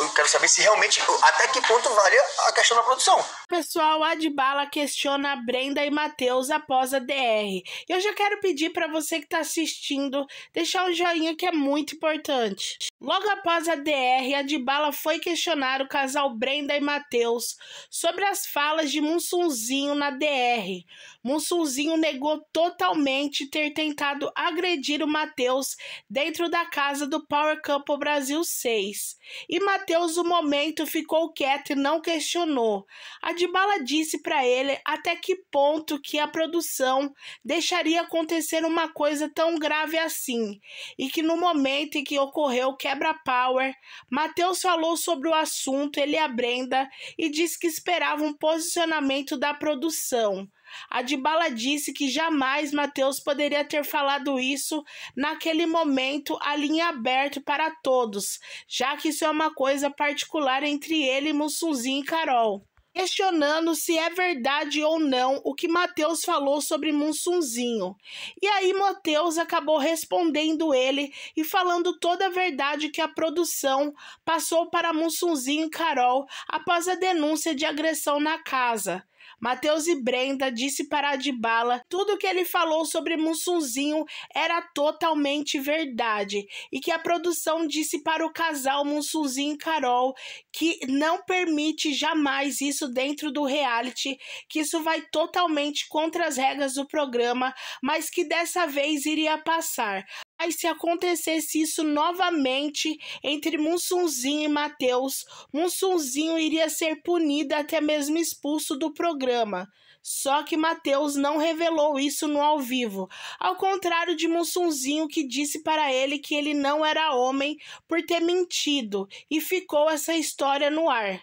eu quero saber se realmente, até que ponto vale a questão da produção. Pessoal, a de bala questiona a Brenda e Matheus após a DR. Eu já quero pedir para você que está assistindo, deixar um joinha que é muito importante. Logo após a DR, a Dibala foi questionar o casal Brenda e Matheus sobre as falas de Munsunzinho na DR. Munsunzinho negou totalmente ter tentado agredir o Matheus dentro da casa do Power Couple Brasil 6. E Matheus, no momento, ficou quieto e não questionou. A Dibala disse para ele até que ponto que a produção deixaria acontecer uma coisa tão grave assim, e que no momento em que ocorreu Quebra Power, Matheus falou sobre o assunto, ele e a Brenda, e disse que esperava um posicionamento da produção. A Dibala disse que jamais Matheus poderia ter falado isso naquele momento a linha aberta para todos, já que isso é uma coisa particular entre ele, Mussunzinho e Carol questionando se é verdade ou não o que Mateus falou sobre Munsunzinho. E aí Mateus acabou respondendo ele e falando toda a verdade que a produção passou para Munsunzinho e Carol após a denúncia de agressão na casa. Mateus e Brenda disse para Adibala tudo o que ele falou sobre Mussunzinho era totalmente verdade e que a produção disse para o casal Mussunzinho e Carol que não permite jamais isso dentro do reality, que isso vai totalmente contra as regras do programa, mas que dessa vez iria passar. Mas se acontecesse isso novamente entre Mussunzinho e Matheus, Mussunzinho iria ser punido até mesmo expulso do programa. Só que Matheus não revelou isso no ao vivo, ao contrário de Mussunzinho que disse para ele que ele não era homem por ter mentido e ficou essa história no ar.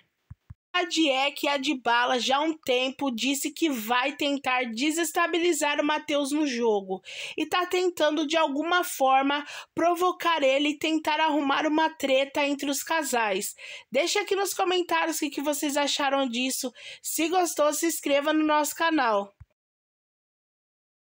É a Dieck e a Bala já há um tempo disse que vai tentar desestabilizar o Matheus no jogo e tá tentando de alguma forma provocar ele e tentar arrumar uma treta entre os casais. Deixa aqui nos comentários o que vocês acharam disso. Se gostou, se inscreva no nosso canal.